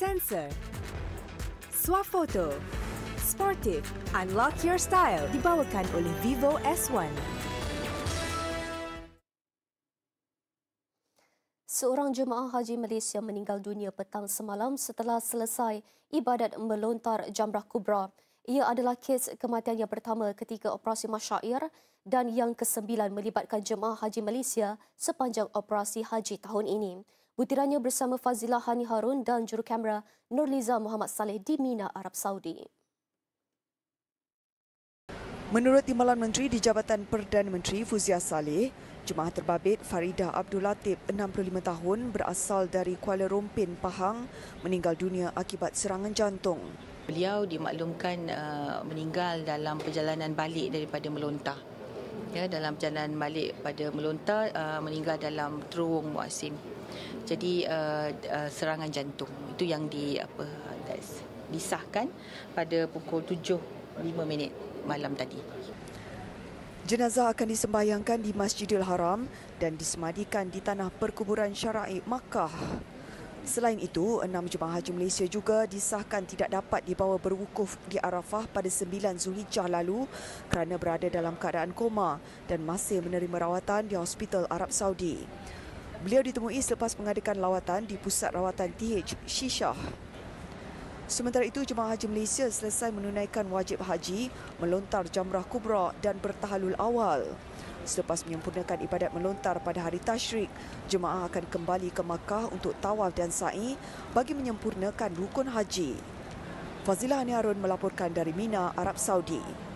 Sensor Swafoto Sportive Unlock Your Style Dibawakan oleh Vivo S1 Seorang jemaah haji Malaysia meninggal dunia petang semalam setelah selesai ibadat melontar jamrah kubra. Ia adalah kes kematian yang pertama ketika operasi masyair dan yang kesembilan melibatkan jemaah haji Malaysia sepanjang operasi haji tahun ini butirannya bersama Fazila Hani Harun dan juru kamera Nurliza Muhammad Saleh di Mina, Arab Saudi. Menurut Timbalan Menteri di Jabatan Perdana Menteri Fuzia Saleh, Jemaah terbabit Farida Abdul Latif, 65 tahun, berasal dari Kuala Rumpin, Pahang, meninggal dunia akibat serangan jantung. Beliau dimaklumkan uh, meninggal dalam perjalanan balik daripada Melontar. Ya, dalam perjalanan balik pada Melontar, uh, meninggal dalam Terowong Muasim jadi uh, uh, serangan jantung itu yang di apa that's disahkan pada pukul 7.5 minit malam tadi. Jenazah akan disembayangkan di Masjidil Haram dan disemadikan di tanah perkuburan Syara'i Makkah. Selain itu, enam jemaah haji Malaysia juga disahkan tidak dapat dibawa berwukuf di Arafah pada 9 Zulhijjah lalu kerana berada dalam keadaan koma dan masih menerima rawatan di Hospital Arab Saudi. Beliau ditemui selepas mengadakan lawatan di Pusat Rawatan TH Shishah. Sementara itu, Jemaah Haji Malaysia selesai menunaikan wajib haji, melontar jamrah kubra dan bertahalul awal. Selepas menyempurnakan ibadat melontar pada hari Tashrik, jemaah akan kembali ke Makkah untuk tawaf dan sa'i bagi menyempurnakan rukun haji. Fazila Ani melaporkan dari Mina, Arab Saudi.